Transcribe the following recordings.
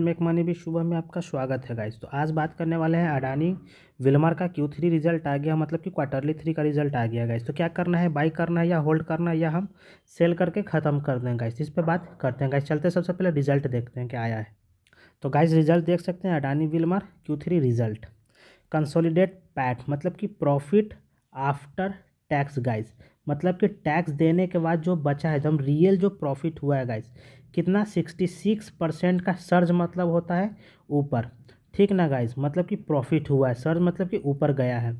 make money भी शुभ में आपका स्वागत है गाइज तो आज बात करने वाले हैं अडानी विलमर का क्यू थ्री रिजल्ट आ गया मतलब कि क्वार्टरली थ्री का रिजल्ट आ गया गाइज तो क्या करना है बाई करना है या होल्ड करना है या हम सेल करके ख़त्म कर दें गाइज इस पर बात करते हैं गाइज चलते सबसे पहले रिजल्ट देखते हैं क्या आया है तो गाइज रिजल्ट देख सकते हैं Adani Wilmar Q three result consolidate PAT मतलब कि प्रॉफिट आफ्टर टैक्स गाइज मतलब कि टैक्स देने के बाद जो बचा है जब रियल जो प्रॉफिट हुआ है गाइस कितना सिक्सटी सिक्स परसेंट का सर्ज मतलब होता है ऊपर ठीक ना गाइस मतलब कि प्रॉफिट हुआ है सर्ज मतलब कि ऊपर गया है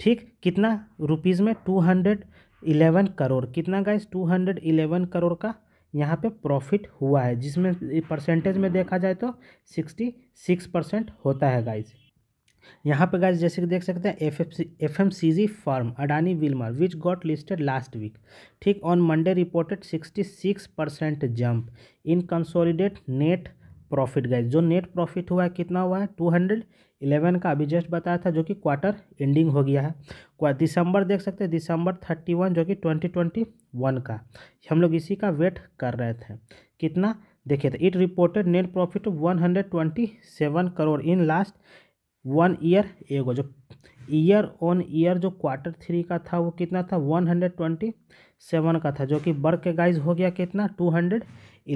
ठीक कितना रुपीज़ में टू हंड्रेड इलेवन करोड़ कितना guys two hundred eleven crore का यहाँ पे प्रॉफिट हुआ है जिसमें परसेंटेज में देखा जाए तो सिक्सटी सिक्स परसेंट होता है गाइज यहाँ पे गाइज जैसे कि देख सकते हैं F F C F M C G firm Adani Wilmar which got listed last week ठीक on Monday reported sixty six percent jump in consolidate net profit guys जो नेट प्रॉफिट हुआ है कितना हुआ है टू हंड्रेड इलेवन का अभी just बताया था जो कि क्वार्टर एंडिंग हो गया है दिसंबर देख सकते हैं दिसंबर थर्टी वन जो कि ट्वेंटी ट्वेंटी वन का हम लोग इसी का वेट कर रहे थे कितना देखिए तो it reported net profit one hundred twenty seven crore in last one year ago जो ईयर ऑन ईयर जो क्वार्टर थ्री का था वो कितना था वन हंड्रेड ट्वेंटी सेवन का था जो कि वर्क गाइज हो गया कितना टू हंड्रेड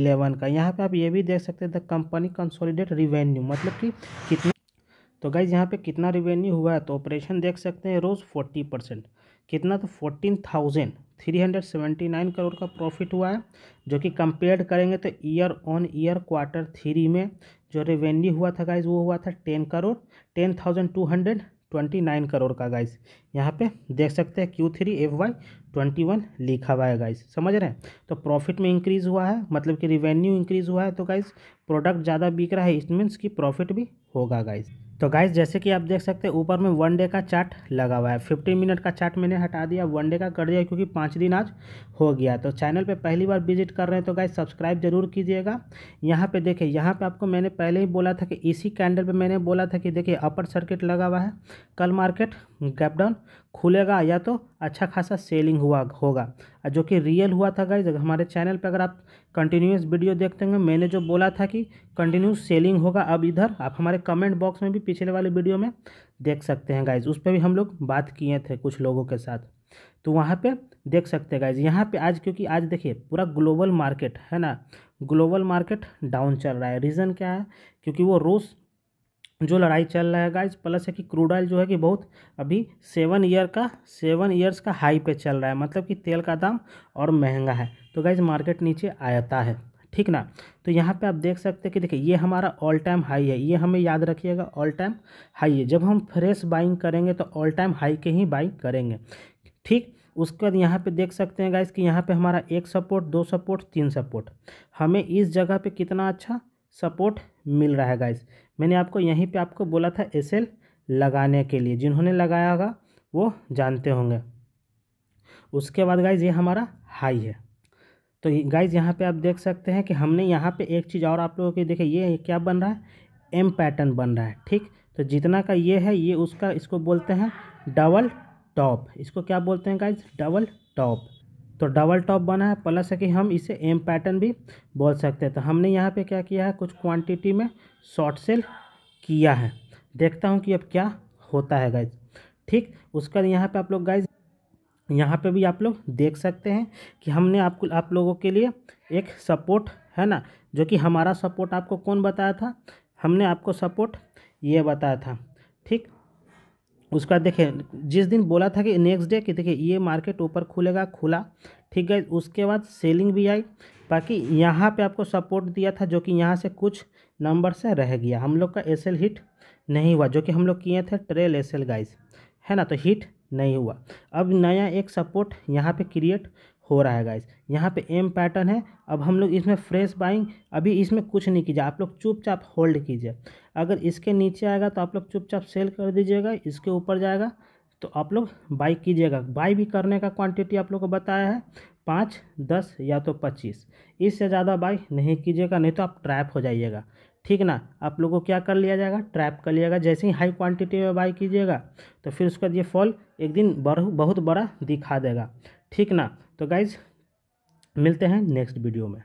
इलेवन का यहाँ पे आप ये भी देख सकते हैं द कंपनी कंसोलिडेट रिवेन्यू मतलब कि कितना तो गाइज यहाँ पे कितना रिवेन्यू हुआ है तो ऑपरेशन देख सकते हैं रोज़ फोर्टी परसेंट कितना तो fourteen thousand three hundred seventy nine crore का प्रॉफिट हुआ है जो कि कंपेयर करेंगे तो year on year quarter three में जो रेवेन्यू हुआ था गाइज वो हुआ था ten crore ten thousand two hundred twenty nine crore का गाइस यहाँ पे देख सकते हैं Q three F Y twenty one लिखा हुआ है गाइस समझ रहे हैं तो प्रॉफिट में इंक्रीज़ हुआ है मतलब कि रिवेन्यू इंक्रीज़ हुआ है तो गाइस प्रोडक्ट ज़्यादा बिक रहा है इट मीन्स कि प्रॉफिट भी होगा गाइज तो गाइस जैसे कि आप देख सकते हैं ऊपर में वन डे का चार्ट लगा हुआ है फिफ्टीन मिनट का चार्ट मैंने हटा दिया वन डे का कर दिया क्योंकि पाँच दिन आज हो गया तो चैनल पे पहली बार विजिट कर रहे हैं तो गाइस सब्सक्राइब जरूर कीजिएगा यहाँ पे देखिए यहाँ पे आपको मैंने पहले ही बोला था कि इसी कैंडल पर मैंने बोला था कि देखिए अपर सर्किट लगा हुआ है कल मार्केट गैपडाउन खुलेगा या तो अच्छा खासा सेलिंग हुआ होगा जो कि रियल हुआ था गाइज हमारे चैनल पर अगर आप कंटिन्यूस वीडियो देखते हैं मैंने जो बोला था कि कंटिन्यूस सेलिंग होगा अब इधर आप हमारे कमेंट बॉक्स में भी पिछले वाले वीडियो में देख सकते हैं गाइज उस पर भी हम लोग बात किए थे कुछ लोगों के साथ तो वहाँ पे देख सकते हैं गाइज यहाँ पे आज क्योंकि आज देखिए पूरा ग्लोबल मार्केट है ना ग्लोबल मार्केट डाउन चल रहा है रीज़न क्या है क्योंकि वो रूस जो लड़ाई चल रहा है गाइज प्लस है कि क्रूड ऑयल जो है कि बहुत अभी सेवन ईयर का सेवन ईयर्स का हाई पे चल रहा है मतलब कि तेल का दाम और महंगा है तो गाइज मार्केट नीचे आयाता है ठीक ना तो यहाँ पे आप देख सकते हैं कि देखिए ये हमारा ऑल टाइम हाई है ये हमें याद रखिएगा ऑल टाइम हाई है जब हम फ्रेश बाइंग करेंगे तो ऑल टाइम हाई के ही बाइंग करेंगे ठीक उसके बाद यहाँ पे देख सकते हैं गाइज कि यहाँ पे हमारा एक सपोर्ट दो सपोर्ट तीन सपोर्ट हमें इस जगह पे कितना अच्छा सपोर्ट मिल रहा है गाइस मैंने आपको यहीं पे आपको बोला था एसएल लगाने के लिए जिन्होंने लगाया होगा वो जानते होंगे उसके बाद गाइज ये हमारा हाई है तो गाइज यहाँ पे आप देख सकते हैं कि हमने यहाँ पे एक चीज़ और आप लोगों के देखिए ये क्या बन रहा है एम पैटर्न बन रहा है ठीक तो जितना का ये है ये उसका इसको बोलते हैं डबल टॉप इसको क्या बोलते हैं गाइज डबल टॉप तो डबल टॉप बना है प्लस है कि हम इसे एम पैटर्न भी बोल सकते हैं तो हमने यहाँ पे क्या किया है कुछ क्वांटिटी में शॉर्ट सेल किया है देखता हूँ कि अब क्या होता है गाइज ठीक उसका यहाँ पर आप लोग गाइज यहाँ पे भी आप लोग देख सकते हैं कि हमने आपको आप लोगों के लिए एक सपोर्ट है ना जो कि हमारा सपोर्ट आपको कौन बताया था हमने आपको सपोर्ट ये बताया था ठीक उसके बाद देखें जिस दिन बोला था कि नेक्स्ट डे कि देखिए ये मार्केट ऊपर खुलेगा खुला ठीक है उसके बाद सेलिंग भी आई बाकी यहाँ पे आपको सपोर्ट दिया था जो कि यहाँ से कुछ नंबर से रह गया हम लोग का एस हिट नहीं हुआ जो कि हम लोग किए थे ट्रेल एस एल गाइस है ना तो हिट नहीं हुआ अब नया एक सपोर्ट यहाँ पे क्रिएट हो रहा है गाइस यहाँ पे एम पैटर्न है अब हम लोग इसमें फ्रेश बाइंग अभी इसमें कुछ नहीं कीजिए आप लोग चुपचाप होल्ड कीजिए अगर इसके नीचे आएगा तो आप लोग चुपचाप सेल कर दीजिएगा इसके ऊपर जाएगा तो आप लोग बाई कीजिएगा बाई भी करने का क्वांटिटी आप लोग को बताया है पाँच दस या तो पच्चीस इससे ज़्यादा बाई नहीं कीजिएगा नहीं तो आप ट्रैप हो जाइएगा ठीक ना आप लोगों को क्या कर लिया जाएगा ट्रैप कर लिया जाएगा जैसे ही हाई क्वांटिटी में बाई कीजिएगा तो फिर उसका ये फॉल एक दिन बहुत बड़ा दिखा देगा ठीक ना तो गाइज़ मिलते हैं नेक्स्ट वीडियो में